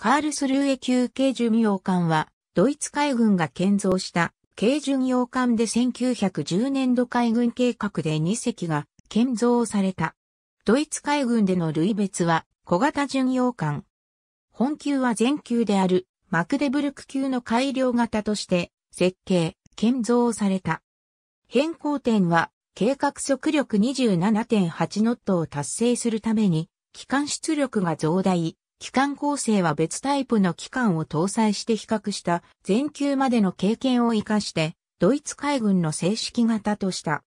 カールスルーエ級軽巡洋艦は、ドイツ海軍が建造した軽巡洋艦で1910年度海軍計画で2隻が建造された。ドイツ海軍での類別は小型巡洋艦。本級は全級であるマクデブルク級の改良型として設計、建造された。変更点は計画速力27.8ノットを達成するために機関出力が増大、機関構成は別タイプの機関を搭載して比較した前級までの経験を活かして、ドイツ海軍の正式型とした。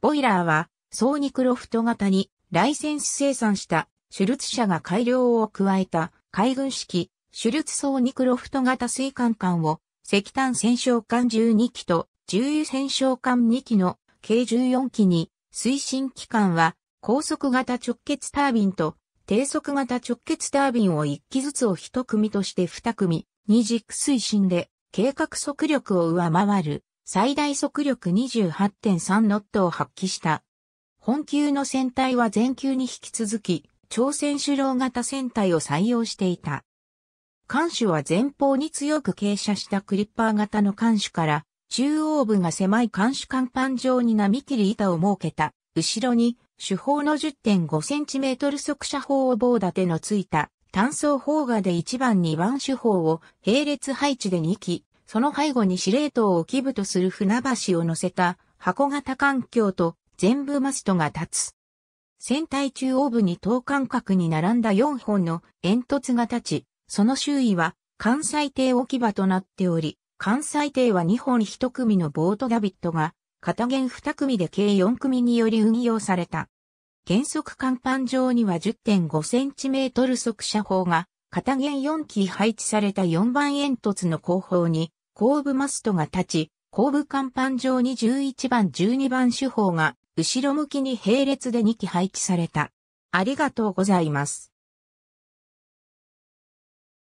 ボイラーは、ソーニクロフト型にライセンス生産したシュルツ社が改良を加えた海軍式シュルツソーニクロフト型水管管を石炭戦勝艦12機と重油戦勝艦2機の計14機に推進機関は高速型直結タービンと低速型直結タービンを1機ずつを1組として2組、2軸推進で計画速力を上回る最大速力28.3ノットを発揮した。本級の船体は全級に引き続き、朝鮮主郎型船体を採用していた。艦首は前方に強く傾斜したクリッパー型の艦首から、中央部が狭い艦首甲板上に波切り板を設けた、後ろに主砲の 10.5cm 速射砲を棒立てのついた単装砲画で1番2番主砲を並列配置で2機、その背後に司令塔をき部とする船橋を乗せた箱型環境と全部マストが立つ。船体中央部に等間隔に並んだ4本の煙突が立ち、その周囲は関西艇置き場となっており、関西艇は2本1組のボートダビットが、片弦2組で計4組により運用された。原則甲板上には 10.5cm 速射砲が、片弦4機配置された4番煙突の後方に、後部マストが立ち、後部甲板上に11番12番手砲が、後ろ向きに並列で2機配置された。ありがとうございます。